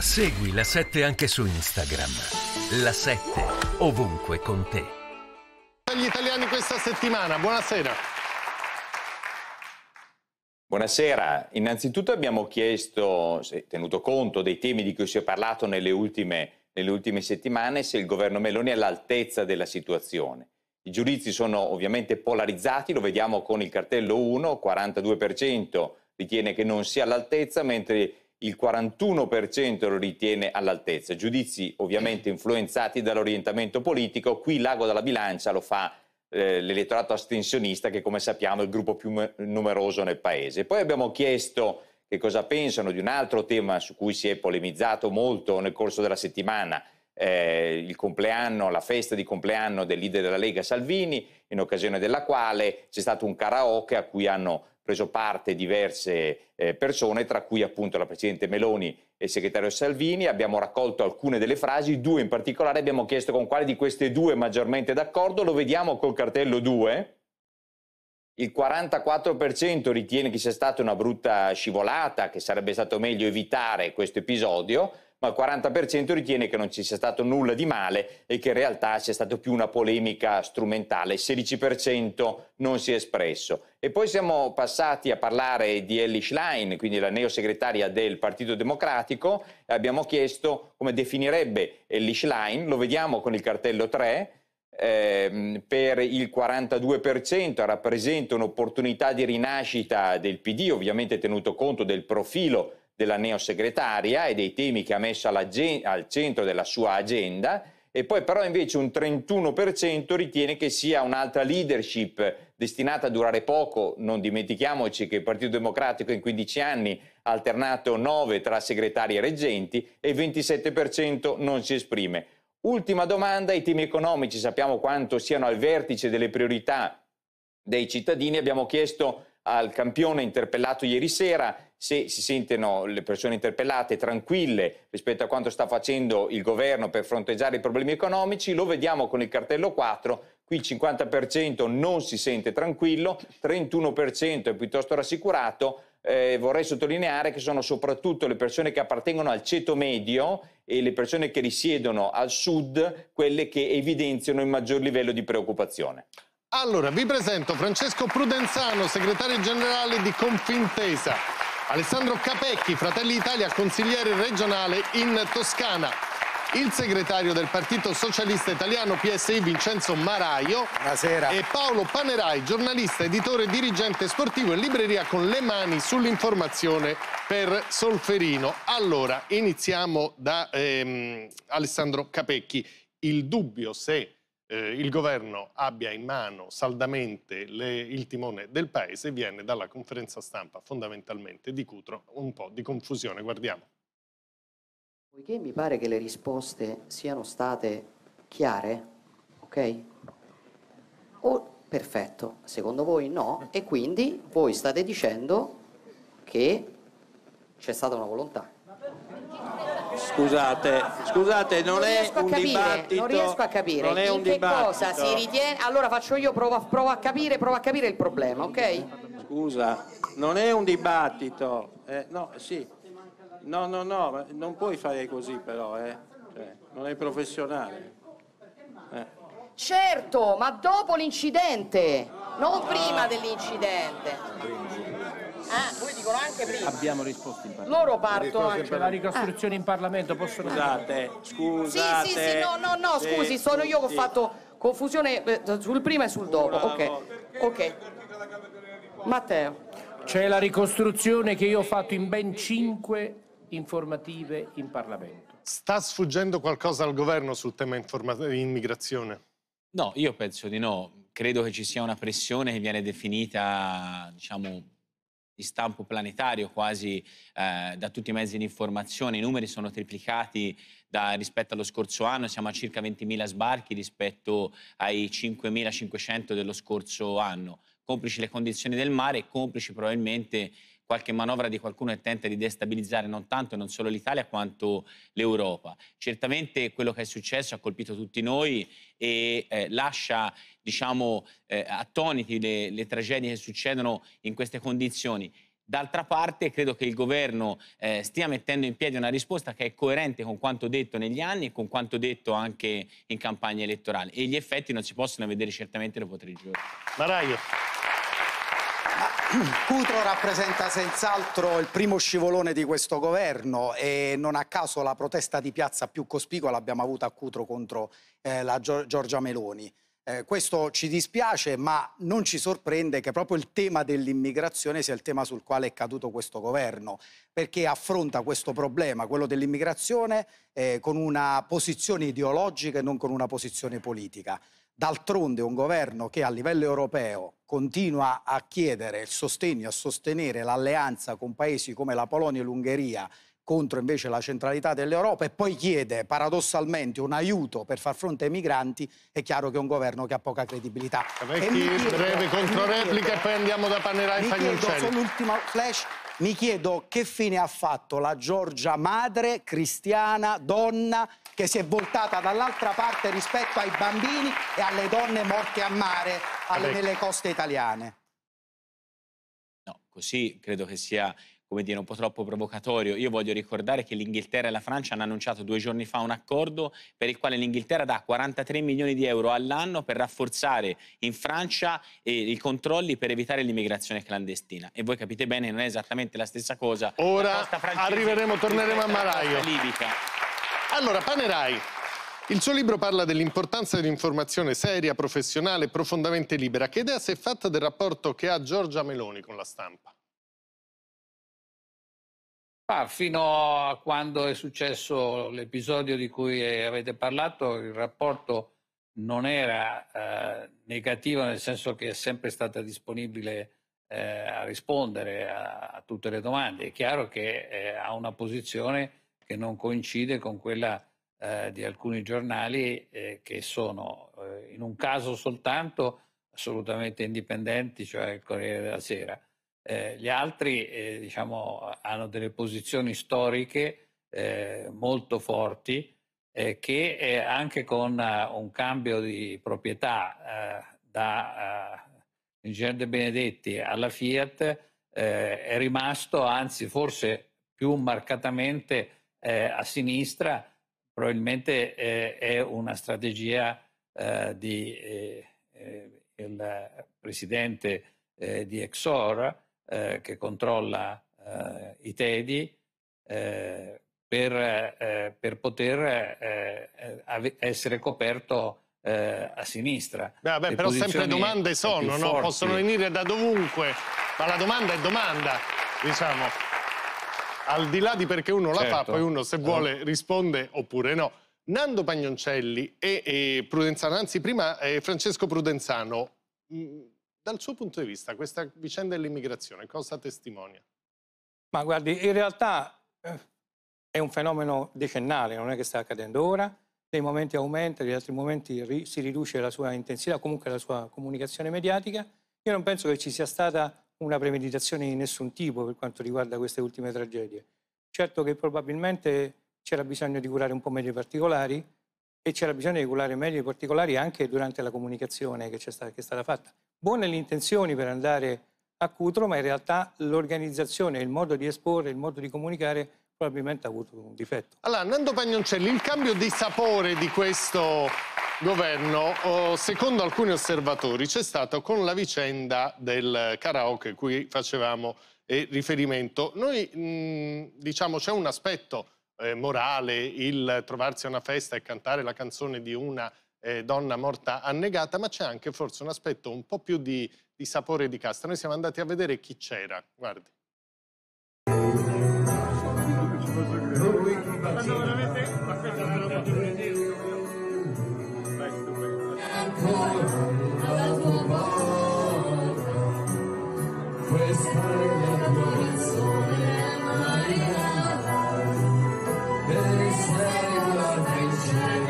Segui la 7 anche su Instagram. La 7 ovunque con te. Gli italiani questa settimana, buonasera. Buonasera, innanzitutto abbiamo chiesto, tenuto conto dei temi di cui si è parlato nelle ultime, nelle ultime settimane, se il governo Meloni è all'altezza della situazione. I giudizi sono ovviamente polarizzati, lo vediamo con il cartello 1, 42% ritiene che non sia all'altezza, mentre il 41% lo ritiene all'altezza. Giudizi ovviamente influenzati dall'orientamento politico, qui l'ago della bilancia lo fa eh, l'elettorato astensionista che come sappiamo è il gruppo più numeroso nel paese. Poi abbiamo chiesto che cosa pensano di un altro tema su cui si è polemizzato molto nel corso della settimana, eh, il compleanno, la festa di compleanno del leader della Lega Salvini, in occasione della quale c'è stato un karaoke a cui hanno preso parte diverse eh, persone, tra cui appunto la Presidente Meloni e il Segretario Salvini. Abbiamo raccolto alcune delle frasi, due in particolare, abbiamo chiesto con quale di queste due è maggiormente d'accordo. Lo vediamo col cartello 2. Il 44% ritiene che sia stata una brutta scivolata, che sarebbe stato meglio evitare questo episodio ma il 40% ritiene che non ci sia stato nulla di male e che in realtà sia stata più una polemica strumentale, il 16% non si è espresso. E poi siamo passati a parlare di Ellie Schlein, quindi la neosegretaria del Partito Democratico, abbiamo chiesto come definirebbe Ellie Schlein, lo vediamo con il cartello 3, eh, per il 42% rappresenta un'opportunità di rinascita del PD, ovviamente tenuto conto del profilo della neosegretaria e dei temi che ha messo al centro della sua agenda e poi però invece un 31% ritiene che sia un'altra leadership destinata a durare poco, non dimentichiamoci che il Partito Democratico in 15 anni ha alternato 9 tra segretari e reggenti e il 27% non si esprime. Ultima domanda, i temi economici, sappiamo quanto siano al vertice delle priorità dei cittadini, abbiamo chiesto al campione interpellato ieri sera se si sentono le persone interpellate tranquille rispetto a quanto sta facendo il governo per fronteggiare i problemi economici, lo vediamo con il cartello 4, qui il 50% non si sente tranquillo, 31% è piuttosto rassicurato, eh, vorrei sottolineare che sono soprattutto le persone che appartengono al ceto medio e le persone che risiedono al sud quelle che evidenziano il maggior livello di preoccupazione. Allora, vi presento Francesco Prudenzano, segretario generale di Confintesa. Alessandro Capecchi, Fratelli Italia, consigliere regionale in Toscana. Il segretario del Partito Socialista Italiano PSI Vincenzo Maraio Buonasera. e Paolo Panerai, giornalista, editore, dirigente sportivo e libreria con le mani sull'informazione per Solferino. Allora, iniziamo da ehm, Alessandro Capecchi. Il dubbio se eh, il governo abbia in mano saldamente le, il timone del paese viene dalla conferenza stampa fondamentalmente di Cutro, un po' di confusione, guardiamo. Poiché mi pare che le risposte siano state chiare, ok? O perfetto, secondo voi no, e quindi voi state dicendo che c'è stata una volontà Scusate, scusate, non, non è un capire, dibattito. Non riesco a capire. Non è in un che cosa si ritiene. Allora faccio io, provo a, provo a capire, provo a capire il problema, ok? Scusa, non è un dibattito. Eh, no, sì. No, no, no, non puoi fare così però, eh. Cioè, non è professionale. Eh. Certo, ma dopo l'incidente, non prima dell'incidente. Ah, poi dicono anche prima. Abbiamo risposto in Parlamento. Loro partono anche. La ricostruzione ah. in Parlamento possono... Scusate, eh, scusate. Sì, sì, sì, no, no, no, scusi, sono io che ho fatto confusione eh, sul prima e sul dopo. Ok, ok. Matteo. C'è la ricostruzione che io ho fatto in ben cinque informative in Parlamento. Sta sfuggendo qualcosa al governo sul tema immigrazione? No, io penso di no. Credo che ci sia una pressione che viene definita, diciamo, di stampo planetario quasi eh, da tutti i mezzi di informazione, i numeri sono triplicati da, rispetto allo scorso anno, siamo a circa 20.000 sbarchi rispetto ai 5.500 dello scorso anno, complici le condizioni del mare complici probabilmente qualche manovra di qualcuno che tenta di destabilizzare non tanto e non solo l'Italia quanto l'Europa. Certamente quello che è successo ha colpito tutti noi e eh, lascia diciamo, eh, attoniti le, le tragedie che succedono in queste condizioni. D'altra parte credo che il governo eh, stia mettendo in piedi una risposta che è coerente con quanto detto negli anni e con quanto detto anche in campagna elettorale e gli effetti non si possono vedere certamente dopo tre giorni. Maraglio. Cutro rappresenta senz'altro il primo scivolone di questo governo e non a caso la protesta di piazza più cospicua l'abbiamo avuta a Cutro contro eh, la Giorgia Meloni. Eh, questo ci dispiace, ma non ci sorprende che proprio il tema dell'immigrazione sia il tema sul quale è caduto questo governo, perché affronta questo problema, quello dell'immigrazione, eh, con una posizione ideologica e non con una posizione politica. D'altronde un governo che a livello europeo continua a chiedere il sostegno, a sostenere l'alleanza con paesi come la Polonia e l'Ungheria contro invece la centralità dell'Europa e poi chiede paradossalmente un aiuto per far fronte ai migranti, è chiaro che è un governo che ha poca credibilità. Vecchi, breve controreplica e poi andiamo da Panerà l'ultimo flash. Mi chiedo che fine ha fatto la Giorgia madre, cristiana, donna, che si è voltata dall'altra parte rispetto ai bambini e alle donne morte a mare alle, nelle coste italiane. No, così credo che sia come dire, un po' troppo provocatorio. Io voglio ricordare che l'Inghilterra e la Francia hanno annunciato due giorni fa un accordo per il quale l'Inghilterra dà 43 milioni di euro all'anno per rafforzare in Francia eh, i controlli per evitare l'immigrazione clandestina. E voi capite bene, non è esattamente la stessa cosa. Ora arriveremo, torneremo a Maraio. Libica. Allora, Panerai, il suo libro parla dell'importanza dell'informazione seria, professionale, profondamente libera. Che idea si è fatta del rapporto che ha Giorgia Meloni con la stampa? Ah, fino a quando è successo l'episodio di cui avete parlato, il rapporto non era eh, negativo, nel senso che è sempre stata disponibile eh, a rispondere a, a, tutte le domande. È chiaro che eh, ha una posizione che non coincide con quella eh, di alcuni giornali eh, che sono eh, in un caso soltanto assolutamente indipendenti, cioè il Corriere della Sera. Eh, gli altri eh, diciamo, hanno delle posizioni storiche eh, molto forti che anche con uh, un cambio di proprietà uh, da uh, Ingegner De Benedetti alla Fiat è rimasto, anzi forse più marcatamente, eh, a sinistra probabilmente eh, è una strategia eh, di eh, eh, il presidente eh, di Exor che controlla i Tedi per, per, poter essere coperto eh, a sinistra. Vabbè, però sempre domande sono, no? possono venire da dovunque, ma la domanda è domanda, diciamo al di là di perché uno certo. la fa, certo. poi uno se eh. vuole risponde oppure no. Nando Pagnoncelli e, e Prudenzano, anzi prima eh, Francesco Prudenzano, mh, mm, dal suo punto di vista questa vicenda dell'immigrazione cosa testimonia? Ma guardi, in realtà eh, è un fenomeno decennale, non è che sta accadendo ora, dei momenti aumenta, degli altri momenti ri si riduce la sua intensità, comunque la sua comunicazione mediatica. Io non penso che ci sia stata una premeditazione di nessun tipo per quanto riguarda queste ultime tragedie. Certo che probabilmente c'era bisogno di curare un po' meglio i particolari e c'era bisogno di curare meglio i particolari anche durante la comunicazione che, stata, che è stata fatta. Buone le intenzioni per andare a Cutro, ma in realtà l'organizzazione, il modo di esporre, il modo di comunicare probabilmente ha avuto un difetto. Allora, Nando Pagnoncelli, il cambio di sapore di questo Governo, oh, secondo alcuni osservatori c'è stato con la vicenda del karaoke cui facevamo eh, riferimento. Noi mm, diciamo c'è un aspetto eh, morale, il trovarsi a una festa e cantare la canzone di una eh, donna morta annegata, ma c'è anche forse un aspetto un po' più di, di sapore di casta. Noi siamo andati a vedere chi c'era, guardi.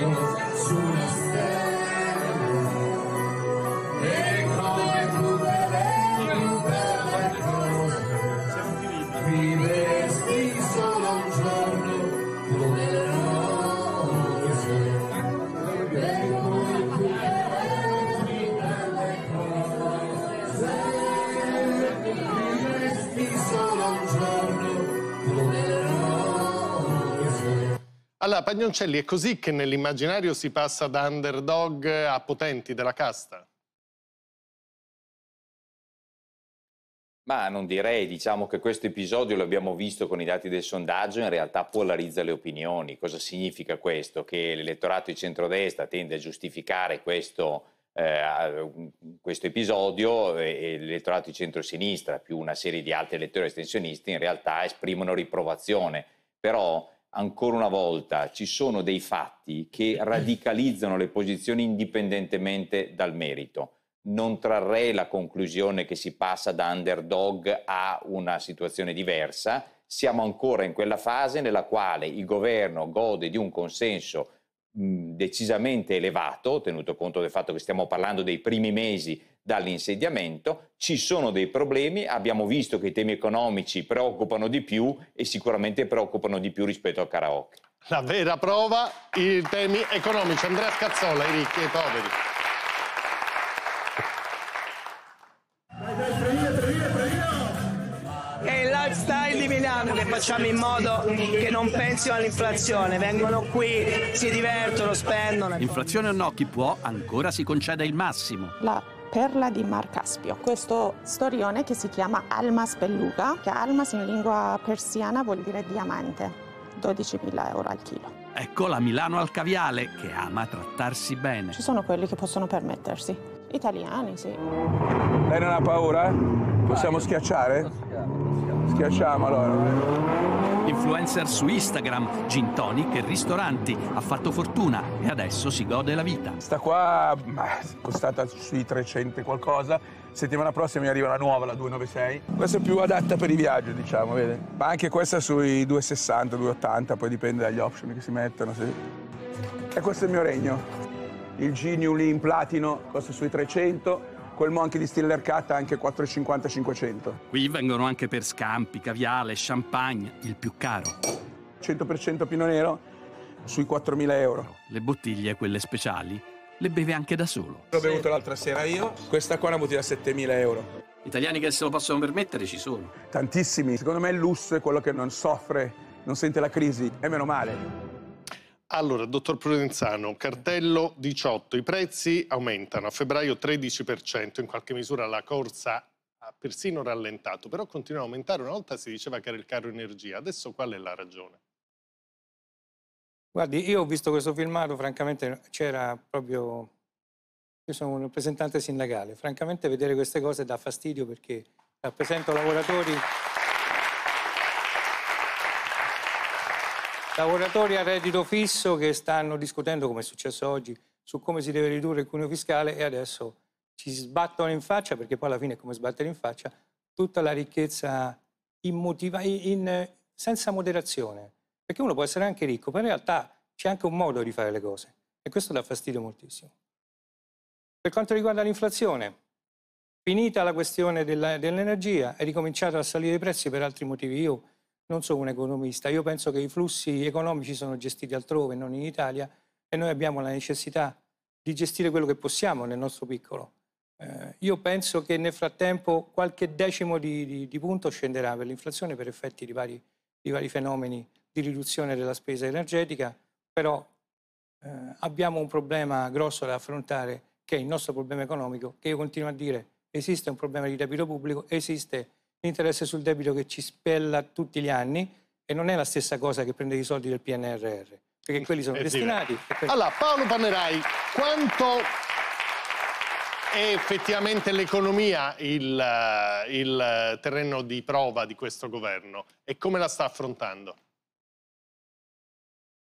soon as Allora, Pagnoncelli, è così che nell'immaginario si passa da underdog a potenti della casta? Ma non direi, diciamo che questo episodio l'abbiamo visto con i dati del sondaggio, in realtà polarizza le opinioni. Cosa significa questo? Che l'elettorato di centrodestra tende a giustificare questo, eh, questo episodio e l'elettorato di centrosinistra, più una serie di altri elettori estensionisti, in realtà esprimono riprovazione. Però ancora una volta ci sono dei fatti che radicalizzano le posizioni indipendentemente dal merito. Non trarrei la conclusione che si passa da underdog a una situazione diversa. Siamo ancora in quella fase nella quale il governo gode di un consenso mh, decisamente elevato, tenuto conto del fatto che stiamo parlando dei primi mesi dall'insediamento, ci sono dei problemi, abbiamo visto che i temi economici preoccupano di più e sicuramente preoccupano di più rispetto al karaoke. La vera prova, i temi economici. Andrea Scazzola, i ricchi e i poveri. È il lifestyle di Milano che facciamo in modo che non pensino all'inflazione, vengono qui, si divertono, spendono. Inflazione o no, chi può ancora si concede il massimo. La perla di Mar Caspio. Questo storione che si chiama Alma Spelluga, che Almas in lingua persiana vuol dire diamante, 12.000 euro al chilo. Ecco la Milano al caviale che ama trattarsi bene. Ci sono quelli che possono permettersi. Italiani, sì. Lei non ha paura? Eh? Possiamo schiacciare? Possiamo, possiamo. Schiacciamo allora influencer su Instagram, gin tonic e ristoranti. Ha fatto fortuna e adesso si gode la vita. Sta qua, ma, costata sui 300 qualcosa. Settimana prossima mi arriva la nuova, la 296. Questa è più adatta per i viaggi, diciamo, vede? Ma anche questa sui 260, 280, poi dipende dagli option che si mettono. Se... E questo è il mio regno. Il G in Platino costa sui 300, quel Monkey di Stiller Cat anche 4,50-500. Qui vengono anche per scampi, caviale, champagne, il più caro. 100% Pino Nero sui 4.000 euro. Le bottiglie, quelle speciali, le beve anche da solo. L'ho bevuto l'altra sera io, questa qua è una bottiglia a 7.000 euro. Gli Italiani che se lo possono permettere ci sono. Tantissimi. Secondo me il lusso è quello che non soffre, non sente la crisi, e meno male. Allora, dottor Prudenzano, cartello 18, i prezzi aumentano a febbraio 13%, in qualche misura la corsa ha persino rallentato, però continua ad aumentare, una volta si diceva che era il caro energia, adesso qual è la ragione? Guardi, io ho visto questo filmato, francamente c'era proprio... Io sono un rappresentante sindacale, francamente vedere queste cose dà fastidio perché rappresento lavoratori... lavoratori a reddito fisso che stanno discutendo, come è successo oggi, su come si deve ridurre il cuneo fiscale e adesso ci sbattono in faccia, perché poi alla fine è come sbattere in faccia, tutta la ricchezza immotiva, in, senza moderazione. Perché uno può essere anche ricco, però in realtà c'è anche un modo di fare le cose e questo dà fastidio moltissimo. Per quanto riguarda l'inflazione, finita la questione dell'energia, è ricominciato a salire i prezzi per altri motivi. Io non sono un economista, io penso che i flussi economici sono gestiti altrove, non in Italia, e noi abbiamo la necessità di gestire quello che possiamo nel nostro piccolo. Eh, io penso che nel frattempo qualche decimo di, di, di punto scenderà per l'inflazione per effetti di vari, di vari, fenomeni di riduzione della spesa energetica, però eh, abbiamo un problema grosso da affrontare che è il nostro problema economico, che io continuo a dire esiste un problema di debito pubblico, esiste l'interesse sul debito che ci spella tutti gli anni e non è la stessa cosa che prendere i soldi del PNRR, perché quelli sono eh, destinati. Quelli... Allora, Paolo Panerai, quanto è effettivamente l'economia il, il terreno di prova di questo governo e come la sta affrontando?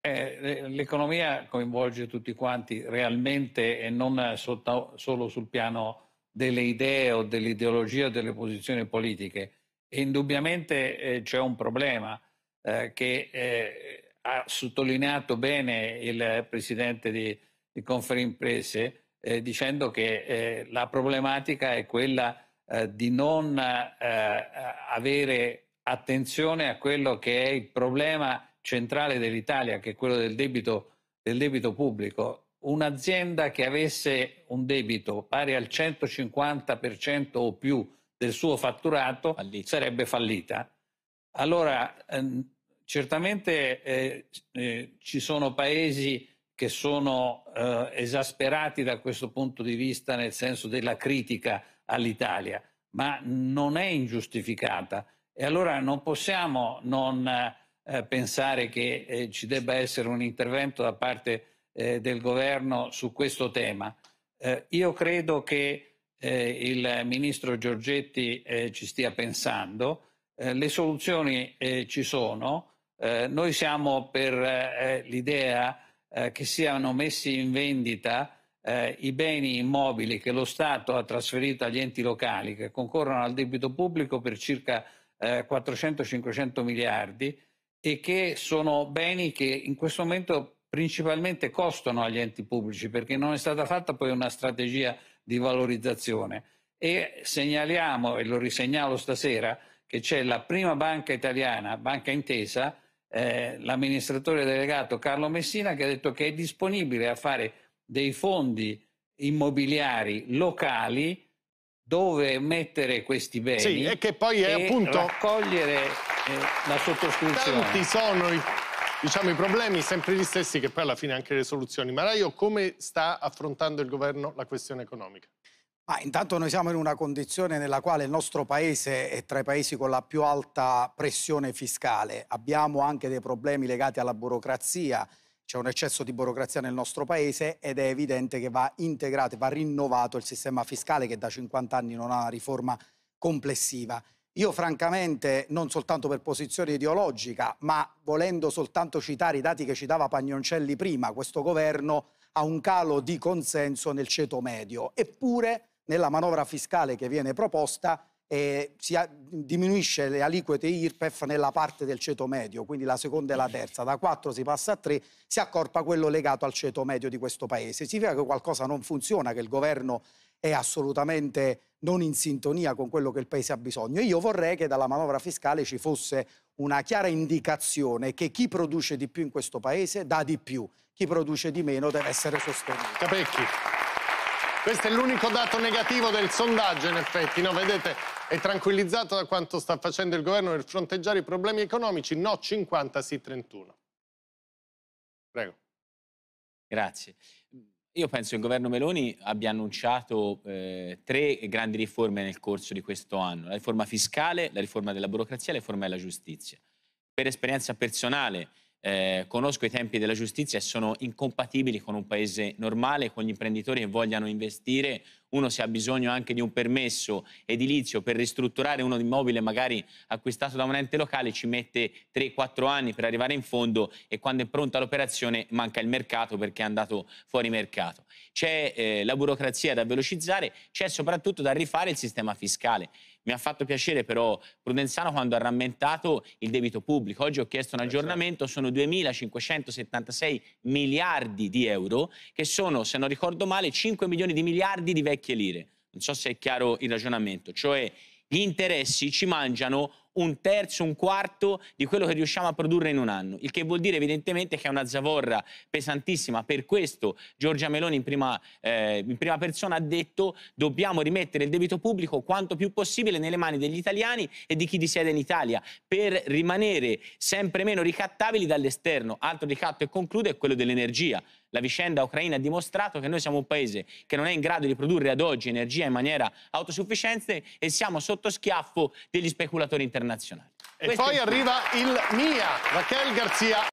Eh, L'economia coinvolge tutti quanti realmente e non sotto, solo sul piano economico delle idee o dell'ideologia o delle posizioni politiche. E indubbiamente eh, c'è un problema eh, che eh, ha sottolineato bene il presidente di, di Conferimprese eh, dicendo che eh, la problematica è quella eh, di non avere attenzione a quello che è il problema centrale dell'Italia, che è quello del debito, del debito pubblico un'azienda che avesse un debito pari al 150% o più del suo fatturato fallita. sarebbe fallita. Allora, ehm, certamente eh, eh, ci sono paesi che sono eh, esasperati da questo punto di vista nel senso della critica all'Italia, ma non è ingiustificata e allora non possiamo non eh, pensare che eh, ci debba essere un intervento da parte eh, del governo su questo tema. Eh, io credo che eh, il ministro Giorgetti eh, ci stia pensando, eh, le soluzioni ci sono, noi siamo per l'idea che siano messi in vendita i beni immobili che lo Stato ha trasferito agli enti locali che concorrono al debito pubblico per circa 400-500 miliardi e che sono beni che in questo momento principalmente costano agli enti pubblici perché non è stata fatta poi una strategia di valorizzazione e segnaliamo e lo risegnalo stasera che c'è la prima banca italiana, Banca Intesa, eh, l'amministratore delegato Carlo Messina che ha detto che è disponibile a fare dei fondi immobiliari locali dove mettere questi beni sì, e che poi è e appunto raccogliere eh, la sottoscrizione. Tanti sono i diciamo, i problemi sempre gli stessi che poi alla fine anche le soluzioni. Maraio, come sta affrontando il governo la questione economica? Ah, intanto noi siamo in una condizione nella quale il nostro paese è tra i paesi con la più alta pressione fiscale. Abbiamo anche dei problemi legati alla burocrazia, c'è un eccesso di burocrazia nel nostro paese ed è evidente che va integrato, va rinnovato il sistema fiscale che da 50 anni non ha una riforma complessiva. Io francamente, non soltanto per posizione ideologica, ma volendo soltanto citare i dati che citava Pagnoncelli prima, questo governo ha un calo di consenso nel ceto medio, eppure nella manovra fiscale che viene proposta eh, si diminuisce le aliquote IRPEF nella parte del ceto medio, quindi la seconda e la terza, da 4 si passa a 3, si accorpa quello legato al ceto medio di questo paese. Significa che qualcosa non funziona, che il governo è assolutamente non in sintonia con quello che il Paese ha bisogno. Io vorrei che dalla manovra fiscale ci fosse una chiara indicazione che chi produce di più in questo Paese dà di più, chi produce di meno deve essere sostenuto. Capecchi, questo è l'unico dato negativo del sondaggio in effetti, no? Vedete, è tranquillizzato da quanto sta facendo il governo nel fronteggiare i problemi economici? No 50, sì 31. Prego. Grazie. Io penso che il governo Meloni abbia annunciato eh, tre grandi riforme nel corso di questo anno, la riforma fiscale, la riforma della burocrazia e la riforma della giustizia. Per esperienza personale eh, conosco i tempi della giustizia e sono incompatibili con un paese normale, con gli imprenditori che vogliano investire. Uno se ha bisogno anche di un permesso edilizio per ristrutturare uno immobile magari acquistato da un ente locale ci mette 3-4 anni per arrivare in fondo e quando è pronta l'operazione manca il mercato perché è andato fuori mercato. C'è eh, la burocrazia da velocizzare, c'è soprattutto da rifare il sistema fiscale. Mi ha fatto piacere però Prudenziano quando ha rammentato il debito pubblico. Oggi ho chiesto un eh, aggiornamento, certo. sono 2.576 miliardi di euro, che sono, se non ricordo male, 5 milioni di miliardi di vecchie lire. Non so se è chiaro il ragionamento. Cioè gli interessi ci mangiano un terzo, un quarto di quello che riusciamo a produrre in un anno, il che vuol dire evidentemente che è una zavorra pesantissima, per questo Giorgia Meloni in prima, eh, in prima persona ha detto dobbiamo rimettere il debito pubblico quanto più possibile nelle mani degli italiani e di chi risiede in Italia per rimanere sempre meno ricattabili dall'esterno. Altro ricatto e concludo è quello dell'energia. La vicenda ucraina ha dimostrato che noi siamo un paese che non è in grado di produrre ad oggi energia in maniera autosufficiente e siamo sotto schiaffo degli speculatori internazionali. E Questo poi arriva il MIA, Raquel Garzia.